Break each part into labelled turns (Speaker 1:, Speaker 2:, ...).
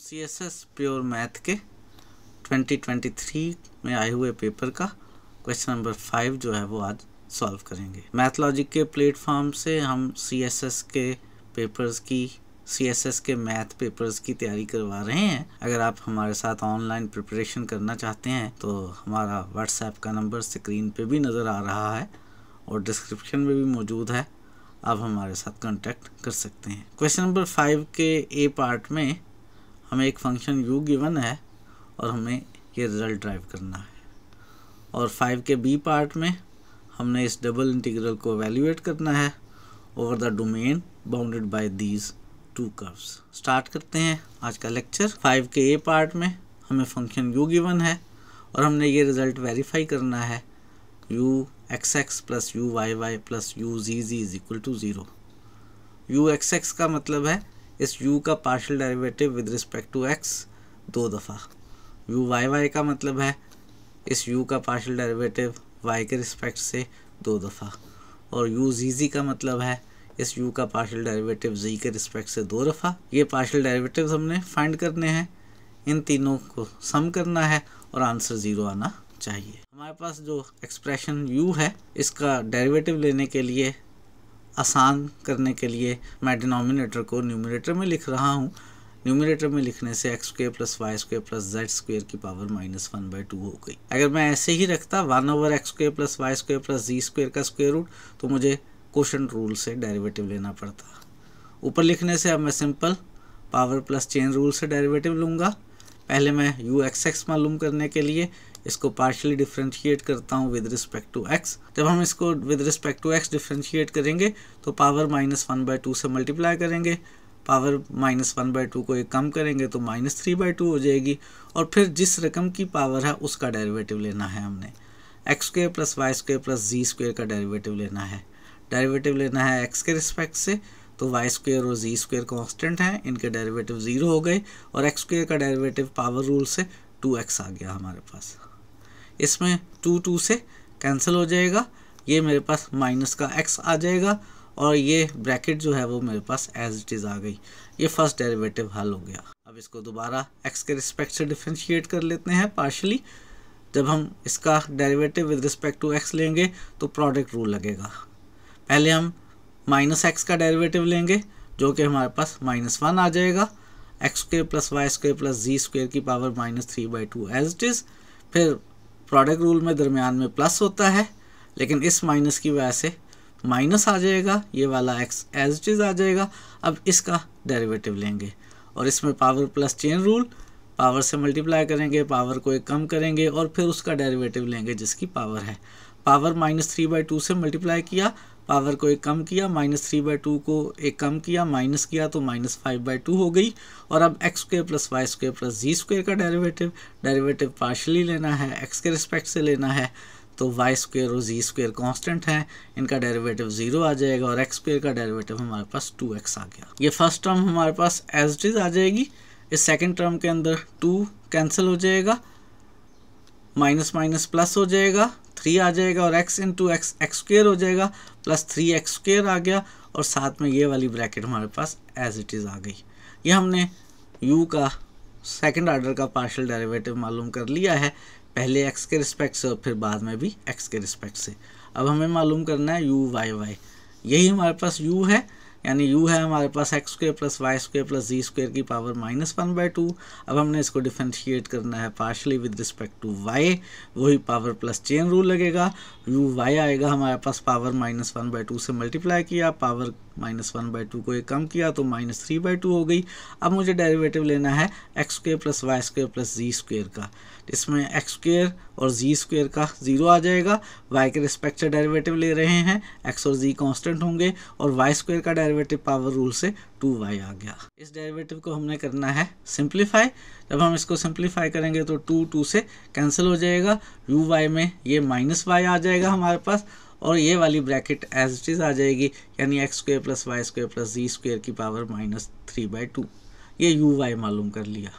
Speaker 1: सी S S pure math के 2023 में आए हुए पेपर का क्वेश्चन नंबर फाइव जो है वो आज सॉल्व करेंगे मैथ लॉजिक के प्लेटफॉर्म से हम सी एस एस के पेपर्स की सी एस एस के मैथ पेपर्स की तैयारी करवा रहे हैं अगर आप हमारे साथ ऑनलाइन प्रिपरेशन करना चाहते हैं तो हमारा व्हाट्सएप का नंबर स्क्रीन पे भी नज़र आ रहा है और डिस्क्रिप्शन में भी मौजूद है आप हमारे साथ कांटेक्ट कर सकते हैं क्वेश्चन नंबर फाइव के ए पार्ट में हमें एक फंक्शन u गिवन है और हमें ये रिजल्ट ड्राइव करना है और फाइव के बी पार्ट में हमने इस डबल इंटीग्रल को वैल्यूएट करना है over the domain bounded by these two curves start करते हैं आज का लेक्चर फाइव के ए पार्ट में हमें फंक्शन u गिवन है और हमने ये रिज़ल्ट वेरीफाई करना है u x x plus u y y plus u z z is equal to zero u x x का मतलब है इस u का partial derivative with respect to x दो दफ़ा u y y का मतलब है इस u का पार्शियल डेरिवेटिव y के रिस्पेक्ट से दो दफ़ा और u z z का मतलब है इस u का पार्शियल डेरिवेटिव z के रिस्पेक्ट से दो दफ़ा ये पार्शियल डेरिवेटिव हमने फाइंड करने हैं इन तीनों को सम करना है और आंसर ज़ीरो आना चाहिए हमारे पास जो एक्सप्रेशन u है इसका डेरिवेटिव लेने के लिए आसान करने के लिए मैं डिनोमिनेटर को न्यूमिनेटर में लिख रहा हूँ न्यूमिनेटर में लिखने से x square plus y square plus z square की power minus one by two हो गई अगर मैं ऐसे ही रखता one over x square plus y square plus z square का स्क्वेयर रूट तो मुझे क्वेश्चन रूल से डेरिवेटिव लेना पड़ता ऊपर लिखने से अब मैं simple power plus chain rule से डेरिवेटिव लूँगा पहले मैं यू एक्स एक्स मालूम करने के लिए इसको पार्शली डिफ्रेंशिएट करता हूँ विद रिस्पेक्ट टू एक्स जब हम इसको with respect to x differentiate करेंगे तो power minus one by two से मल्टीप्लाई करेंगे power minus one by two को एक कम करेंगे तो माइनस थ्री बाई टू हो जाएगी और फिर जिस रकम की पावर है उसका डेरिवेटिव लेना है हमने x square plus y square plus z square का डेरिवेटिव लेना है डेरिवेटिव लेना है एक्स के रिस्पेक्ट से तो वाई स्क्वेयर और जी स्क्वेयर कॉन्स्टेंट हैं इनके डेरिवेटिव ज़ीरो हो गए और एक्स स्क्वेयर का डेरिवेटिव पावर रूल से टू एक्स आ गया हमारे पास इसमें टू टू से कैंसिल हो जाएगा ये मेरे पास माइनस का एक्स आ जाएगा और ये ब्रैकेट जो है वो मेरे पास एज इट इज़ आ गई ये फर्स्ट डेरिवेटिव हल हो गया अब इसको दोबारा एक्स के रिस्पेक्ट से डिफ्रेंशिएट कर लेते हैं पार्शली जब हम इसका derivative with respect to x लेंगे तो प्रोडक्ट रूल लगेगा पहले हम माइनस एक्स का डेरिवेटिव लेंगे जो कि हमारे पास माइनस वन आ जाएगा x square plus y square plus z square की power minus three by two as it is फिर प्रोडक्ट रूल में दरमियान में प्लस होता है लेकिन इस माइनस की वजह से माइनस आ जाएगा ये वाला एक्स एज इट इज़ आ जाएगा अब इसका डेरिवेटिव लेंगे और इसमें power plus chain rule power से मल्टीप्लाई करेंगे पावर को एक कम करेंगे और फिर उसका डेरिवेटिव लेंगे जिसकी पावर है power minus three by two से मल्टीप्लाई किया पावर को एक कम किया माइनस थ्री बाई टू को एक कम किया माइनस किया तो माइनस फाइव बाई टू हो गई और अब x square plus y square plus z square का डेरिवेटिव डेरिवेटिव पार्शली लेना है एक्स के रिस्पेक्ट से लेना है तो वाई स्क्र और जी स्क्र कॉन्स्टेंट है इनका डेरिवेटिव ज़ीरो आ जाएगा और एक्स स्क्र का डेरिवेटिव हमारे पास टू एक्स आ गया ये फर्स्ट टर्म हमारे पास एज इज आ जाएगी इस सेकेंड टर्म के अंदर टू कैंसिल हो जाएगा माइनस माइनस प्लस हो जाएगा थ्री आ जाएगा और x into x x square हो जाएगा प्लस थ्री एक्स स्क्र आ गया और साथ में ये वाली ब्रैकेट हमारे पास एज इट इज़ आ गई ये हमने u का सेकंड ऑर्डर का पार्शियल डेरिवेटिव मालूम कर लिया है पहले x के रिस्पेक्ट से और फिर बाद में भी x के रिस्पेक्ट से अब हमें मालूम करना है यू वाई वाई यही हमारे पास u है यानी u है हमारे पास x square plus y square plus z square की power minus one by two अब हमने इसको डिफ्रेंशिएट करना है partially with respect to y वही पावर प्लस चेन रूल लगेगा यू वाई आएगा हमारे पास power minus one by two से मल्टीप्लाई किया power minus one by two को एक कम किया तो माइनस थ्री बाई टू हो गई अब मुझे डेरिवेटिव लेना है x square plus y square plus z square का इसमें एक्स स्क्र और जी स्क्वेयर का जीरो आ जाएगा वाई के रिस्पेक्ट से डेरिवेटिव ले रहे हैं एक्स और जी कॉन्स्टेंट होंगे और वाई स्क्वेयर का डेरिवेटिव पावर रूल से टू वाई आ गया इस डेरिवेटिव को हमने करना है सिंप्लीफाई जब हम इसको सिंप्लीफाई करेंगे तो टू टू से कैंसिल हो जाएगा यू वाई में ये माइनस वाई आ जाएगा हमारे पास और ये वाली ब्रैकेट एज इट इज़ आ जाएगी यानी x square plus y square plus z square की power minus three by two ये यू वाई मालूम कर लिया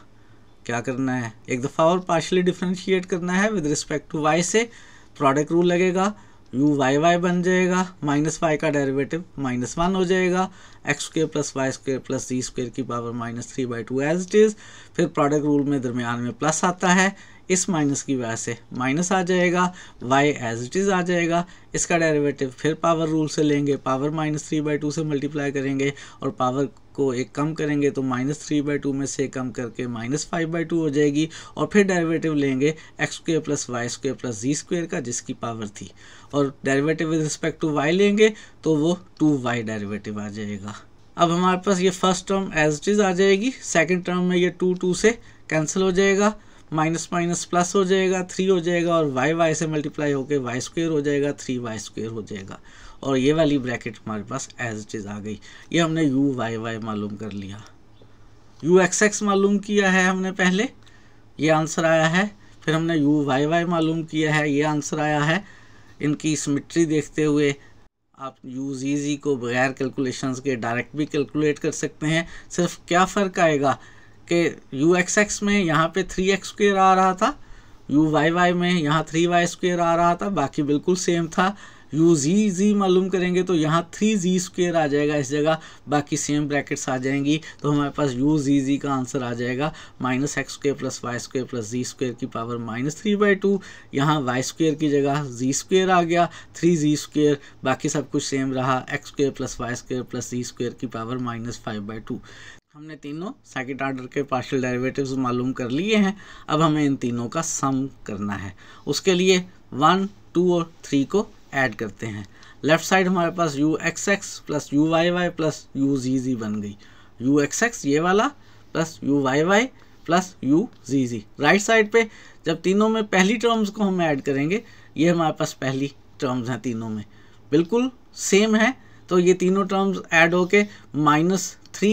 Speaker 1: क्या करना है एक दफ़ा और पार्शली डिफ्रेंशिएट करना है विद रिस्पेक्ट टू वाई से प्रोडक्ट रूल लगेगा यू वाई वाई बन जाएगा माइनस वाई का डेरिवेटिव माइनस वन हो जाएगा x square plus y square plus z square की power minus three by two as it is फिर प्रोडक्ट रूल में दरमियान में प्लस आता है इस माइनस की वजह से माइनस आ जाएगा वाई एज इट इज़ आ जाएगा इसका डेरिवेटिव फिर पावर रूल से लेंगे power minus three by two से मल्टीप्लाई करेंगे और पावर को एक कम करेंगे तो माइनस थ्री बाई टू में से कम करके माइनस फाइव बाई टू हो जाएगी और फिर डेरिवेटिव लेंगे x square plus y square plus z square का जिसकी पावर थी और derivative with respect to y लेंगे तो वो टू वाई डेरिवेटिव आ जाएगा अब हमारे पास ये first term as it is आ जाएगी सेकेंड टर्म में ये टू टू से कैंसिल हो जाएगा माइनस माइनस प्लस हो जाएगा थ्री हो जाएगा और वाई वाई से मल्टीप्लाई होकर वाई स्क्वेयर हो जाएगा थ्री वाई स्क्वेयर हो जाएगा और ये वाली ब्रैकेट हमारे पास एज इट इज़ आ गई ये हमने यू वाई वाई मालूम कर लिया यू एक्स एक्स मालूम किया है हमने पहले ये आंसर आया है फिर हमने यू वाई वाई मालूम किया है ये आंसर आया है इनकी सिमिट्री देखते हुए आप यू जी जी को बगैर कैलकुलेशंस के डायरेक्ट भी कैलकुलेट कर सकते हैं सिर्फ क्या फ़र्क आएगा कि यू एक्स एक्स में यहाँ पे थ्री एक्स स्क्र आ रहा था यू वाई वाई में यहाँ थ्री वाई स्क्र आ रहा था बाकी बिल्कुल सेम था यू जी जी मालूम करेंगे तो यहाँ थ्री जी स्क्वेयर आ जाएगा इस जगह बाकी सेम ब्रैकेट्स आ जाएंगी तो हमारे पास यू जी जी का आंसर आ जाएगा minus x square plus y square plus z square की power minus three by two यहाँ वाई स्क्वेयर की जगह जी स्क्वेयर आ गया थ्री जी स्क्वेयर बाकी सब कुछ सेम रहा x square plus y square plus z square की power minus five by two हमने तीनों सेकेंड आर्डर के पार्शियल डेरिवेटिव्स मालूम कर लिए हैं अब हमें इन तीनों का सम करना है उसके लिए वन टू और थ्री को ऐड करते हैं लेफ्ट साइड हमारे पास u x x plus u y y plus u z z बन गई यू एक्स एक्स ये वाला plus u y y plus u z z right side पे जब तीनों में पहली टर्म्स को हम ऐड करेंगे ये हमारे पास पहली टर्म्स हैं तीनों में बिल्कुल सेम है तो ये तीनों टर्म्स ऐड होके minus three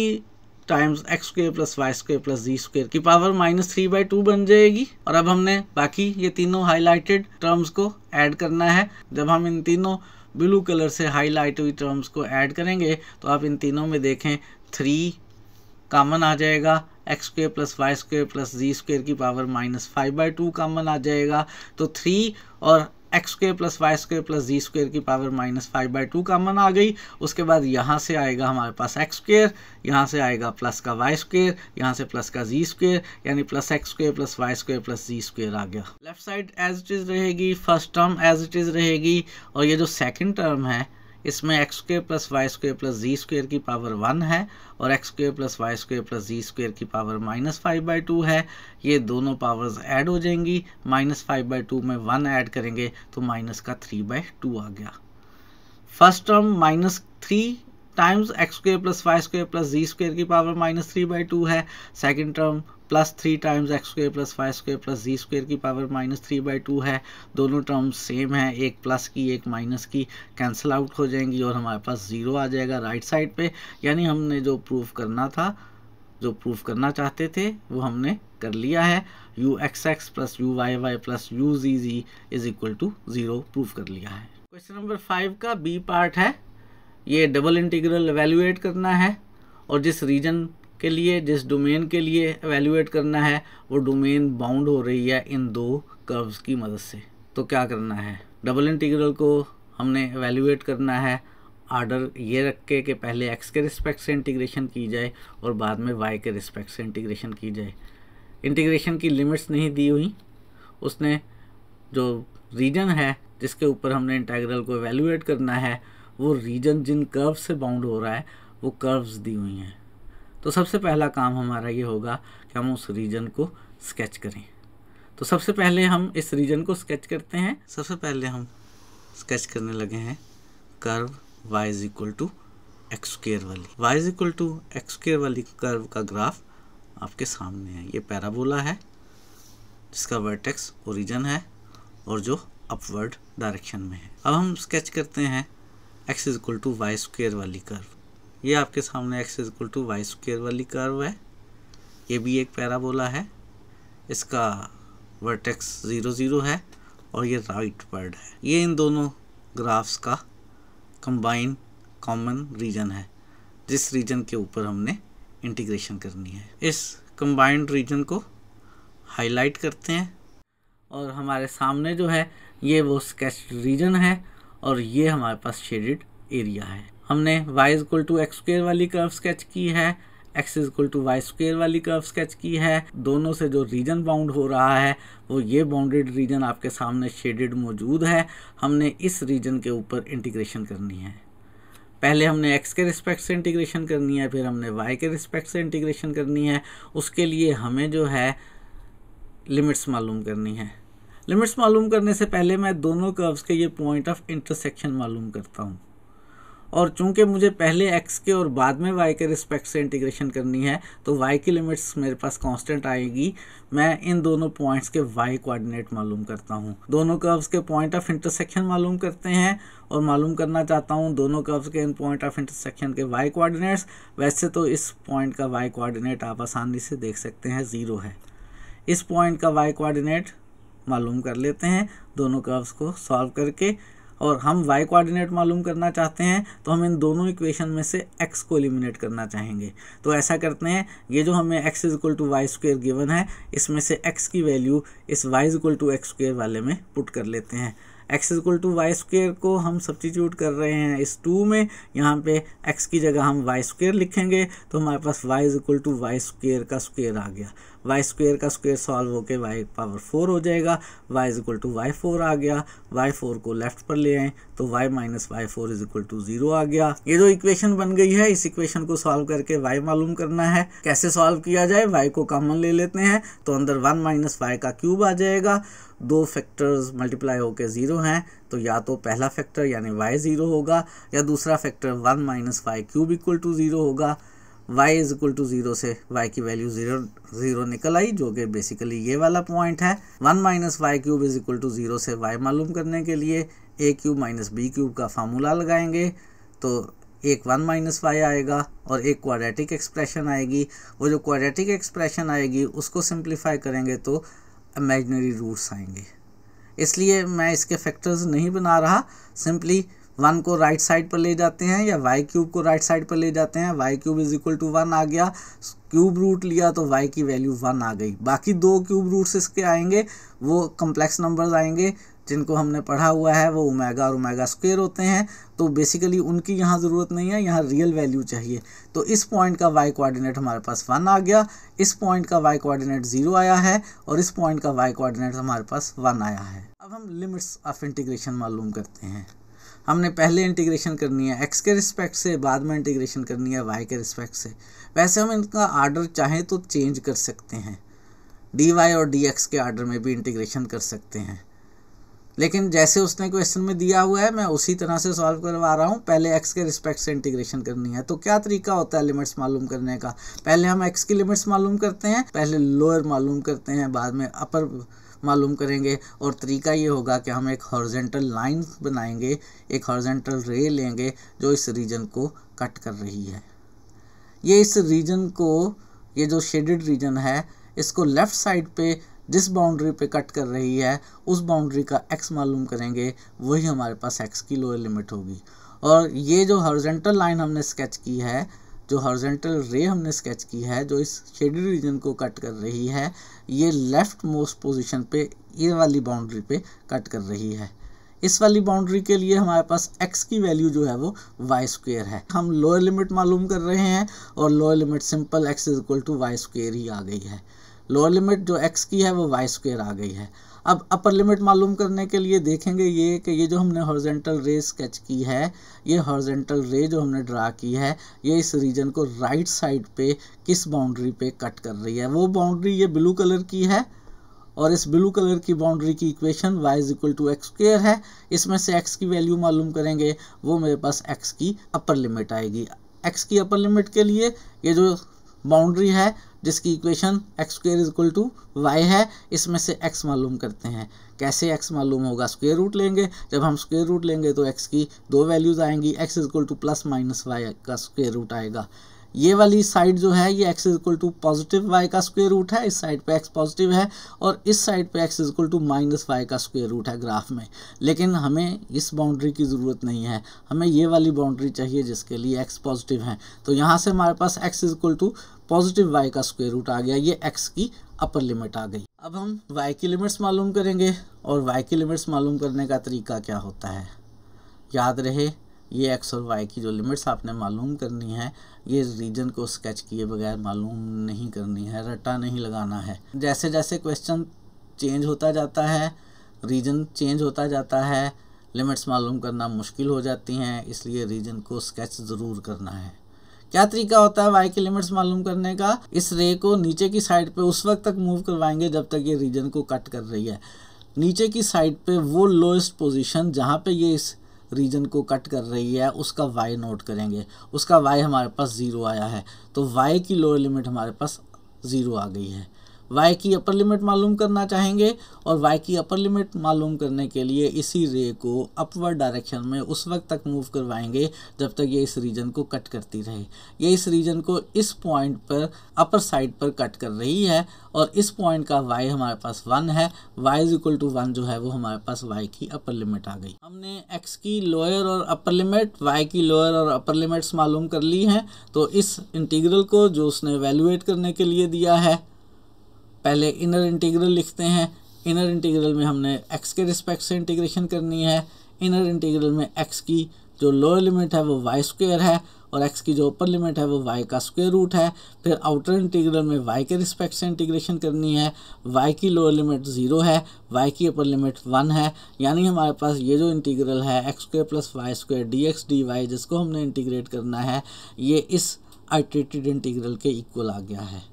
Speaker 1: times x square plus y square plus z square की power minus three by two बन जाएगी और अब हमने बाकी ये तीनों हाईलाइटेड टर्म्स को ऐड करना है जब हम इन तीनों ब्लू कलर से हाईलाइट हुई टर्म्स को ऐड करेंगे तो आप इन तीनों में देखें थ्री कामन आ जाएगा x square plus y square plus z square की power minus five by two common आ जाएगा तो थ्री और x square plus y square plus z square की power minus five by two common आ गई उसके बाद यहाँ से आएगा हमारे पास एक्स स्क्र यहाँ से आएगा प्लस का वाई स्क्र यहाँ से प्लस का जी स्क्र यानी plus x square plus y square plus z square आ गया left side as it is रहेगी first term as it is रहेगी और ये जो सेकेंड टर्म है इसमें x square plus y square plus z square की पावर वन है और x square plus y square plus z square की power minus five by two है ये दोनों पावर्स ऐड हो जाएंगी माइनस फाइव बाई टू में वन ऐड करेंगे तो माइनस का थ्री बाई टू आ गया first term minus three times x square plus y square plus z square की power minus three by two है second term plus three times x square plus y square plus z square की power minus three by two है दोनों term same है एक plus की एक minus की कैंसिल आउट हो जाएंगी और हमारे पास ज़ीरो आ जाएगा राइट साइड पे यानी हमने जो प्रूफ करना था जो प्रूफ करना चाहते थे वो हमने कर लिया है u x x plus u y y plus u z z is equal to zero proof कर लिया है क्वेश्चन नंबर फाइव का बी पार्ट है ये डबल इंटीग्रल एवेल्यूएट करना है और जिस रीजन के लिए जिस डोमेन के लिए एवेल्यूएट करना है वो डोमेन बाउंड हो रही है इन दो कर्व्स की मदद से तो क्या करना है डबल इंटीग्रल को हमने एवेल्यूएट करना है आर्डर ये रख के कि पहले एक्स के रिस्पेक्ट से इंटीग्रेशन की जाए और बाद में वाई के रिस्पेक्ट से इंटीग्रेशन की जाए इंटीग्रेशन की लिमिट्स नहीं दी हुई उसने जो रीजन है जिसके ऊपर हमने इंटीग्रल को एवेल्यूएट करना है वो रीजन जिन कर्व से बाउंड हो रहा है वो कर्व्स दी हुई हैं तो सबसे पहला काम हमारा ये होगा कि हम उस रीजन को स्केच करें तो सबसे पहले हम इस रीजन को स्केच करते हैं सबसे पहले हम स्केच करने लगे हैं curve y is equal to x वाली y is equal to x वाली कर्व का ग्राफ आपके सामने है ये पैराबोला है जिसका वर्टेक्स ओरिजन है और जो अपवर्ड डायरेक्शन में है अब हम स्केच करते हैं x is equal to y square वाली कर्व ये आपके सामने x is equal to y square वाली कर्व है ये भी एक पैराबोला है इसका वर्टेक्स ज़ीरो ज़ीरो है और ये राइट वर्ड है ये इन दोनों ग्राफ्स का कंबाइन कॉमन रीजन है जिस रीजन के ऊपर हमने इंटीग्रेशन करनी है इस कंबाइंड रीजन को हाईलाइट करते हैं और हमारे सामने जो है ये वो स्केच रीजन है और ये हमारे पास शेडेड एरिया है हमने y is equal to x square वाली कर्व स्केच की है x is equal to y square वाली कर्व स्केच की है दोनों से जो रीजन बाउंड हो रहा है वो ये बाउंडेड रीजन आपके सामने शेडेड मौजूद है हमने इस रीजन के ऊपर इंटीग्रेशन करनी है पहले हमने एक्स के रिस्पेक्ट से इंटीग्रेशन करनी है फिर हमने वाई के रिस्पेक्ट से इंटीग्रेशन करनी है उसके लिए हमें जो है लिमिट्स मालूम करनी है लिमिट्स मालूम करने से पहले मैं दोनों कर्व्स के ये पॉइंट ऑफ इंटरसेक्शन मालूम करता हूँ और चूंकि मुझे पहले एक्स के और बाद में वाई के रिस्पेक्ट से इंटीग्रेशन करनी है तो वाई की लिमिट्स मेरे पास कांस्टेंट आएगी मैं इन दोनों पॉइंट्स के वाई कोऑर्डिनेट मालूम करता हूँ दोनों कर्व्स के पॉइंट ऑफ इंटरसेक्शन मालूम करते हैं और मालूम करना चाहता हूँ दोनों कर्व्स के इन पॉइंट ऑफ इंटरसेक्शन के वाई कोआर्डिनेट्स वैसे तो इस पॉइंट का वाई कोआर्डिनेट आप आसानी से देख सकते हैं ज़ीरो है इस पॉइंट का वाई कोआर्डिनेट मालूम कर लेते हैं दोनों कर्व्स को सॉल्व करके और हम y कोऑर्डिनेट मालूम करना चाहते हैं तो हम इन दोनों इक्वेशन में से x को एलिमिनेट करना चाहेंगे तो ऐसा करते हैं ये जो हमें x is equal to y square given है इसमें से x की वैल्यू इस y is equal to x square वाले में पुट कर लेते हैं x equal to y square को हम सब्सटीट्यूट कर रहे हैं इस टू में यहाँ पे एक्स की जगह हम वाई स्क्वेयर लिखेंगे तो हमारे पास y equal to y square का स्क्वेयर आ गया वाई स्क्वेयर का स्क्वेयर सॉल्व होकर वाई पावर फोर हो जाएगा y is equal to y four आ गया वाई फोर को लेफ्ट पर ले आए तो y minus y four is equal to zero आ गया ये जो इक्वेशन बन गई है इस इक्वेशन को सॉल्व करके वाई मालूम करना है कैसे सॉल्व किया जाए वाई को कॉमन ले लेते हैं तो अंदर वन माइनस वाई का क्यूब आ जाएगा दो फैक्टर्स मल्टीप्लाई होकर ज़ीरो हैं तो या तो पहला फैक्टर यानी वाई ज़ीरो होगा या दूसरा factor one minus y cube equal to zero होगा y is equal to zero से y की वैल्यू जीरो जीरो निकल आई जो कि बेसिकली ये वाला पॉइंट है one minus y cube is equal to zero से y मालूम करने के लिए a cube minus b cube का फार्मूला लगाएंगे तो एक वन माइनस वाई आएगा और एक क्वाड्रेटिक एक्सप्रेशन आएगी वो जो क्वाड्रेटिक एक्सप्रेशन आएगी उसको सिंप्लीफाई करेंगे तो इमेजनरी रूट्स आएंगे इसलिए मैं इसके फैक्टर्स नहीं बना रहा सिंपली वन को राइट साइड पर ले जाते हैं या वाई क्यूब को राइट साइड पर ले जाते हैं y cube is equal to one आ गया क्यूब रूट लिया तो वाई की वैल्यू वन आ गई बाकी दो क्यूब रूट्स इसके आएंगे वो कम्प्लेक्स नंबर्स आएंगे जिनको हमने पढ़ा हुआ है वो ओमेगा और ओमेगा स्क्वेयर होते हैं तो बेसिकली उनकी यहाँ ज़रूरत नहीं है यहाँ रियल वैल्यू चाहिए तो इस पॉइंट का वाई कोऑर्डिनेट हमारे पास वन आ गया इस पॉइंट का वाई कोऑर्डिनेट ज़ीरो आया है और इस पॉइंट का वाई कोऑर्डिनेट हमारे पास वन आया है अब हम लिमिट्स ऑफ इंटीग्रेशन मालूम करते हैं हमने पहले इंटीग्रेशन करनी है एक्स के रिस्पेक्ट से बाद में इंटीग्रेशन करनी है वाई के रिस्पेक्ट से वैसे हम इनका आर्डर चाहें तो चेंज कर सकते हैं डी वाई और डी एक्स के आर्डर में भी इंटीग्रेशन कर सकते हैं लेकिन जैसे उसने क्वेश्चन में दिया हुआ है मैं उसी तरह से सॉल्व करवा रहा हूँ पहले एक्स के रिस्पेक्ट से इंटीग्रेशन करनी है तो क्या तरीका होता है लिमिट्स मालूम करने का पहले हम एक्स की लिमिट्स मालूम करते हैं पहले लोअर मालूम करते हैं बाद में अपर मालूम करेंगे और तरीका ये होगा कि हम एक हॉर्जेंटल लाइन बनाएंगे एक हॉर्जेंटल रे लेंगे जो इस रीजन को कट कर रही है ये इस रीजन को ये जो शेडेड रीजन है इसको लेफ़्ट साइड पे जिस बाउंड्री पे कट कर रही है उस बाउंड्री का एक्स मालूम करेंगे वही हमारे पास एक्स की लोअर लिमिट होगी और ये जो हॉर्जेंटल लाइन हमने स्केच की है जो हॉर्जेंटल रे हमने स्केच की है जो इस शेडी रीजन को कट कर रही है ये लेफ्ट मोस्ट पोजिशन पे ये वाली बाउंड्री पे कट कर रही है इस वाली बाउंड्री के लिए हमारे पास x की वैल्यू जो है वो वाई स्क्वेयर है हम लोअर लिमिट मालूम कर रहे हैं और lower limit simple x is equal to y square ही आ गई है लोअर लिमिट जो x की है वो वाई स्क्वेयर आ गई है अब अपर लिमिट मालूम करने के लिए देखेंगे ये कि ये जो हमने हॉर्जेंटल रे स्केच की है ये हॉर्जेंटल रे जो हमने ड्रा की है ये इस रीजन को राइट साइड पे किस बाउंड्री पे कट कर रही है वो बाउंड्री ये ब्लू कलर की है और इस ब्लू कलर की बाउंड्री की equation y is equal to x square है इसमें से x की वैल्यू मालूम करेंगे वो मेरे पास x की अपर लिमिट आएगी x की अपर लिमिट के लिए ये जो बाउंड्री है जिसकी equation x square is equal to y है इसमें से एक्स मालूम करते हैं कैसे एक्स मालूम होगा स्क्वेयर रूट लेंगे जब हम स्क्वेयर रूट लेंगे तो एक्स की दो वैल्यूज़ आएंगी x is equal to plus minus y का स्क्वेयर रूट आएगा ये वाली साइड जो है ये x is equal to positive y का स्क्वेयर रूट है इस साइड पे एक्स पॉजिटिव है और इस साइड पे x is equal to minus y का स्क्वेयर रूट है ग्राफ में लेकिन हमें इस बाउंड्री की ज़रूरत नहीं है हमें ये वाली बाउंड्री चाहिए जिसके लिए एक्स पॉजिटिव है तो यहाँ से हमारे पास x is equal to positive y का स्क्वेयर रूट आ गया ये एक्स की अपर लिमिट आ गई अब हम वाई की लिमिट्स मालूम करेंगे और वाई की लिमिट्स मालूम करने का तरीका क्या होता है याद रहे ये एक्स और वाई की जो लिमिट्स आपने मालूम करनी है ये रीजन को स्केच किए बगैर मालूम नहीं करनी है रट्टा नहीं लगाना है जैसे जैसे क्वेश्चन चेंज होता जाता है रीजन चेंज होता जाता है लिमिट्स मालूम करना मुश्किल हो जाती हैं इसलिए रीजन को स्केच ज़रूर करना है क्या तरीका होता है वाई की लिमिट्स मालूम करने का इस रे को नीचे की साइड पे उस वक्त तक मूव करवाएंगे जब तक ये रीजन को कट कर रही है नीचे की साइड पे वो लोएस्ट पोजीशन जहाँ पे ये इस रीजन को कट कर रही है उसका वाई नोट करेंगे उसका वाई हमारे पास ज़ीरो आया है तो वाई की लोअर लिमिट हमारे पास ज़ीरो आ गई है y की अपर लिमिट मालूम करना चाहेंगे और y की अपर लिमिट मालूम करने के लिए इसी रे को अपवर्ड डायरेक्शन में उस वक्त तक मूव करवाएंगे जब तक ये इस रीजन को कट करती रहे ये इस रीजन को इस पॉइंट पर अपर साइड पर कट कर रही है और इस पॉइंट का y हमारे पास वन है y is equal to one जो है वो हमारे पास y की अपर लिमिट आ गई हमने x की लोअर और अपर लिमिट y की लोअर और अपर लिमिट्स मालूम कर ली हैं तो इस इंटीग्रल को जो उसने वैल्यूएट करने के लिए दिया है पहले इनर इंटीग्रल लिखते हैं इनर इंटीग्रल में हमने एक्स के रिस्पेक्ट से इंटीग्रेशन करनी है इनर इंटीग्रल में एक्स की जो लोअर लिमिट है वो वाई स्क्वेयर है और एक्स की जो ऊपर लिमिट है वो वाई का स्क्वेयर रूट है फिर आउटर इंटीग्रल में वाई के रिस्पेक्ट से इंटीग्रेशन करनी है वाई की लोअर लिमिट ज़ीरो है वाई की अपर लिमिट वन है यानी हमारे पास ये जो इंटीग्रल है x square plus y square d x d y जिसको हमने इंटीग्रेट करना है ये इस आइट्रेटेड इंटीग्रल के इक्वल आ गया है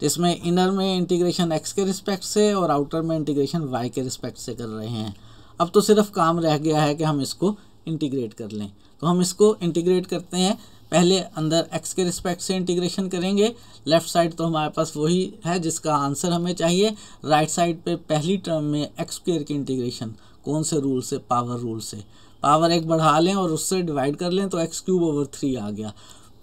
Speaker 1: जिसमें इनर में इंटीग्रेशन एक्स के रिस्पेक्ट से और आउटर में इंटीग्रेशन वाई के रिस्पेक्ट से कर रहे हैं अब तो सिर्फ काम रह गया है कि हम इसको इंटीग्रेट कर लें तो हम इसको इंटीग्रेट करते हैं पहले अंदर एक्स के रिस्पेक्ट से इंटीग्रेशन करेंगे लेफ़्ट साइड तो हमारे पास वही है जिसका आंसर हमें चाहिए राइट right साइड पे पहली टर्म में एक्स स्क्र की इंटीग्रेशन कौन से रूल से पावर रूल से पावर एक बढ़ा लें और उससे डिवाइड कर लें तो एक्स क्यूब ओवर थ्री आ गया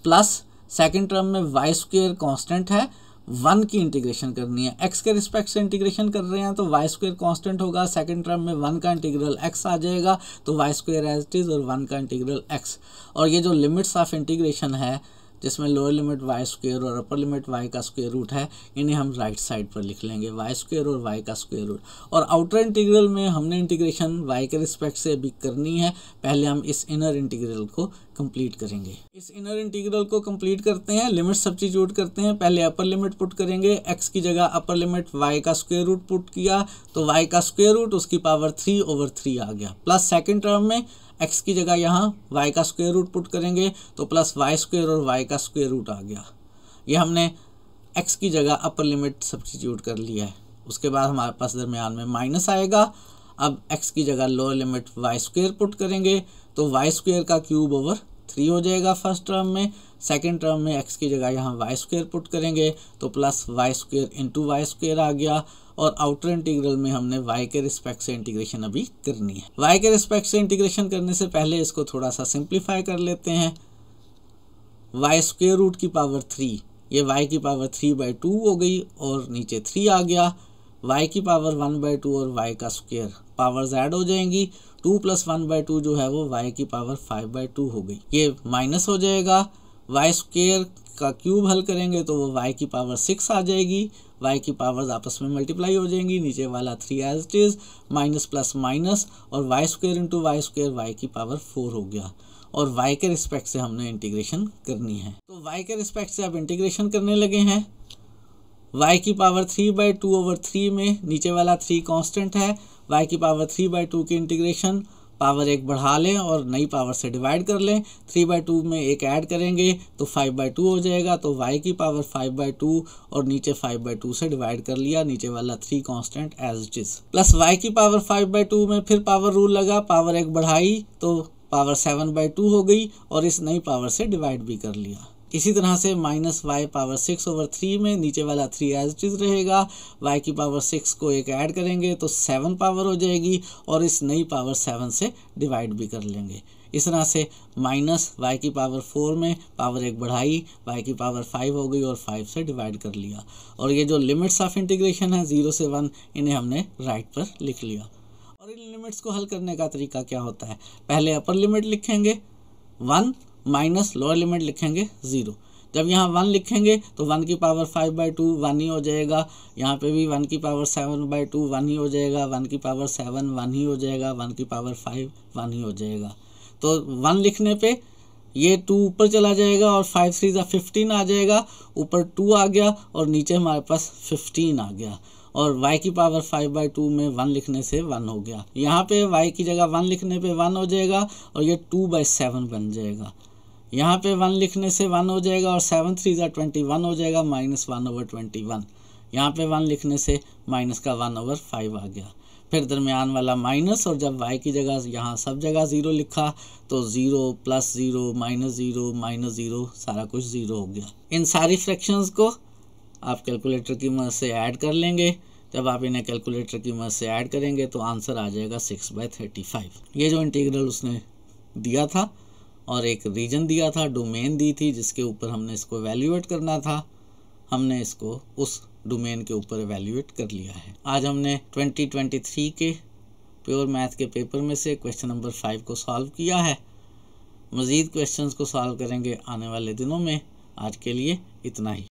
Speaker 1: प्लस सेकेंड टर्म में वाई स्क्र कॉन्स्टेंट है वन की इंटीग्रेशन करनी है एक्स के रिस्पेक्ट से इंटीग्रेशन कर रहे हैं तो वाई स्क्वेयर कॉन्स्टेंट होगा सेकेंड टर्म में वन का इंटीग्रल एक्स आ जाएगा तो y square as it is और वन का इंटीग्रल एक्स और ये जो लिमिट्स ऑफ इंटीग्रेशन है जिसमें लोअर लिमिट वाई स्क्वेयर और अपर लिमिट वाई का स्क्वेयर रूट है इन्हें हम राइट साइड पर लिख लेंगे वाई स्क्वेयर और वाई का स्क्वेयर रूट और आउटर इंटीग्रल में हमने इंटीग्रेशन वाई के रिस्पेक्ट से अभी करनी है पहले हम इस इनर इंटीग्रल को कंप्लीट करेंगे इस इनर इंटीग्रल को कंप्लीट करते हैं लिमिट सब्सिट्यूट करते हैं पहले अपर लिमिट पुट करेंगे एक्स की जगह अपर लिमिट वाई का स्क्वेयर रूट पुट किया तो वाई का स्क्वेयर रूट उसकी पावर थ्री ओवर थ्री आ गया प्लस सेकेंड टर्म में एक्स की जगह यहाँ वाई का स्क्वेयर रूट पुट करेंगे तो प्लस वाई स्क्वेयर और वाई का स्क्वेयर रूट आ गया ये हमने एक्स की जगह अपर लिमिट सब्सिट्यूट कर लिया है उसके बाद हमारे पास दरमियान में माइनस आएगा अब एक्स की जगह lower limit y square put करेंगे तो वाई स्क्वेयर का क्यूब ओवर थ्री हो जाएगा फर्स्ट टर्म में सेकेंड टर्म में एक्स की जगह यहाँ वाई स्क्वेयर पुट करेंगे तो plus y square into y square आ गया और आउटर इंटीग्रल में हमने वाई के रिस्पेक्ट से इंटीग्रेशन अभी करनी है वाई के रिस्पेक्ट से इंटीग्रेशन करने से पहले इसको थोड़ा सा सिंप्लीफाई कर लेते हैं वाई स्क्वेयर रूट की पावर थ्री ये वाई की पावर थ्री बाई टू हो गई और नीचे थ्री आ गया वाई की पावर वन बाई टू और वाई का स्क्वेयर पावर्स ऐड हो जाएंगी two plus one by two जो है वो वाई की पावर फाइव बाई टू हो गई ये माइनस हो जाएगा वाई स्क्वेयर का क्यूब हल करेंगे तो वो वाई की पावर सिक्स आ जाएगी वाई की पावर्स आपस में मल्टीप्लाई हो जाएंगी नीचे वाला three as it is minus plus minus और y square into y square y की पावर फोर हो गया और वाई के रिस्पेक्ट से हमने इंटीग्रेशन करनी है तो वाई के रिस्पेक्ट से आप इंटीग्रेशन करने लगे हैं वाई की power three by two over three में नीचे वाला थ्री कांस्टेंट है वाई की पावर थ्री बाई टू की इंटीग्रेशन पावर एक बढ़ा लें और नई पावर से डिवाइड कर लें थ्री बाई टू में एक ऐड करेंगे तो फाइव बाई टू हो जाएगा तो वाई की पावर फाइव बाई टू और नीचे फाइव बाई टू से डिवाइड कर लिया नीचे वाला three constant as it is plus y की पावर फाइव बाई टू में फिर पावर रूल लगा पावर एक बढ़ाई तो पावर सेवन बाई टू हो गई और इस नई पावर से डिवाइड भी कर लिया इसी तरह से minus y power six over three में नीचे वाला थ्री एज इट इज़ रहेगा वाई की पावर सिक्स को एक ऐड करेंगे तो सेवन पावर हो जाएगी और इस नई पावर सेवन से डिवाइड भी कर लेंगे इस तरह से माइनस वाई की पावर फोर में पावर एक बढ़ाई वाई की पावर फाइव हो गई और फाइव से डिवाइड कर लिया और ये जो लिमिट्स ऑफ इंटीग्रेशन है ज़ीरो से वन इन्हें हमने राइट पर लिख लिया और इन लिमिट्स को हल करने का तरीका क्या होता है पहले अपर लिमिट लिखेंगे वन माइनस लोअर लिमिट लिखेंगे ज़ीरो जब यहाँ वन लिखेंगे तो वन की power five by two one ही हो जाएगा यहाँ पे भी वन की power seven by two one ही हो जाएगा वन की पावर सेवन वन ही हो जाएगा वन की पावर फाइव वन ही हो जाएगा तो वन लिखने पे ये टू ऊपर चला जाएगा और फाइव थ्री जो फिफ्टीन आ जाएगा ऊपर टू आ गया और नीचे हमारे पास फिफ्टीन आ गया और y की पावर फाइव बाई टू में वन लिखने से वन हो गया यहाँ पे y की जगह वन लिखने पे वन हो जाएगा और ये टू बाई सेवन बन जाएगा यहाँ पे वन लिखने से वन हो जाएगा और सेवन थ्री ज़ा ट्वेंटी वन हो जाएगा minus one over twenty one यहाँ पे वन लिखने से माइनस का वन ओवर फाइव आ गया फिर दरमियान वाला माइनस और जब वाई की जगह यहाँ सब जगह ज़ीरो लिखा तो zero plus zero minus zero minus zero सारा कुछ ज़ीरो हो गया इन सारी फ्रैक्शंस को आप कैलकुलेटर की मदद से ऐड कर लेंगे जब आप इन्हें कैलकुलेटर की मदद से ऐड करेंगे तो आंसर आ जाएगा सिक्स बाई थर्टी फाइव ये जो इंटीग्रल उसने दिया था और एक रीजन दिया था डोमेन दी थी जिसके ऊपर हमने इसको वैल्यूएट करना था हमने इसको उस डोमेन के ऊपर वैल्यूएट कर लिया है आज हमने 2023 के प्योर मैथ के पेपर में से क्वेश्चन नंबर फाइव को सॉल्व किया है मज़ीद क्वेश्चन को सॉल्व करेंगे आने वाले दिनों में आज के लिए इतना ही